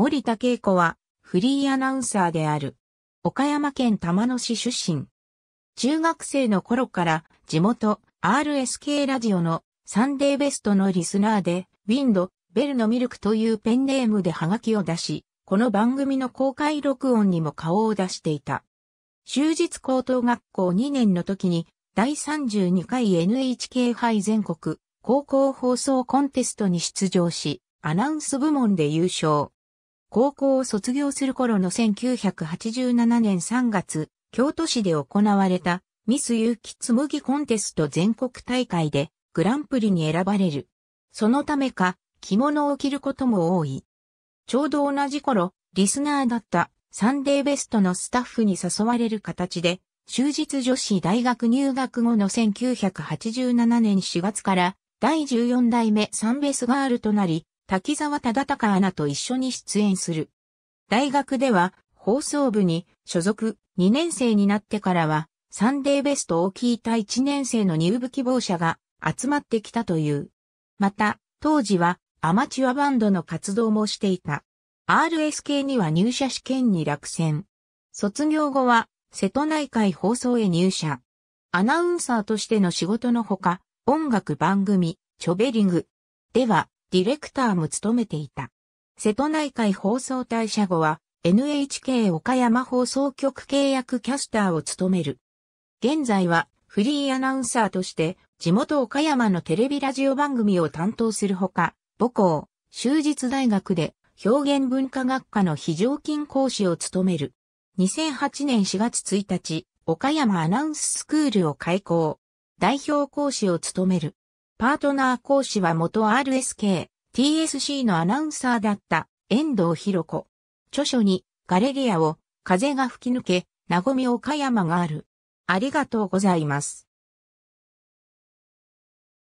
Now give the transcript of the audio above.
森田恵子はフリーアナウンサーである。岡山県玉野市出身。中学生の頃から地元 RSK ラジオのサンデーベストのリスナーで、ウィンド、ベルのミルクというペンネームでハガキを出し、この番組の公開録音にも顔を出していた。終日高等学校2年の時に第32回 NHK 杯全国高校放送コンテストに出場し、アナウンス部門で優勝。高校を卒業する頃の1987年3月、京都市で行われたミス有機紡ぎコンテスト全国大会でグランプリに選ばれる。そのためか、着物を着ることも多い。ちょうど同じ頃、リスナーだったサンデーベストのスタッフに誘われる形で、終日女子大学入学後の1987年4月から第14代目サンベスガールとなり、滝沢忠敬アナと一緒に出演する。大学では放送部に所属2年生になってからはサンデーベストを聞いた1年生の入部希望者が集まってきたという。また、当時はアマチュアバンドの活動もしていた。RSK には入社試験に落選。卒業後は瀬戸内海放送へ入社。アナウンサーとしての仕事のほか、音楽番組、チョベリング。では、ディレクターも務めていた。瀬戸内海放送退社後は NHK 岡山放送局契約キャスターを務める。現在はフリーアナウンサーとして地元岡山のテレビラジオ番組を担当するほか、母校、修実大学で表現文化学科の非常勤講師を務める。2008年4月1日、岡山アナウンススクールを開校。代表講師を務める。パートナー講師は元 RSK、TSC のアナウンサーだった遠藤博子。著書にガレリアを風が吹き抜け、なごみ岡山がある。ありがとうございます。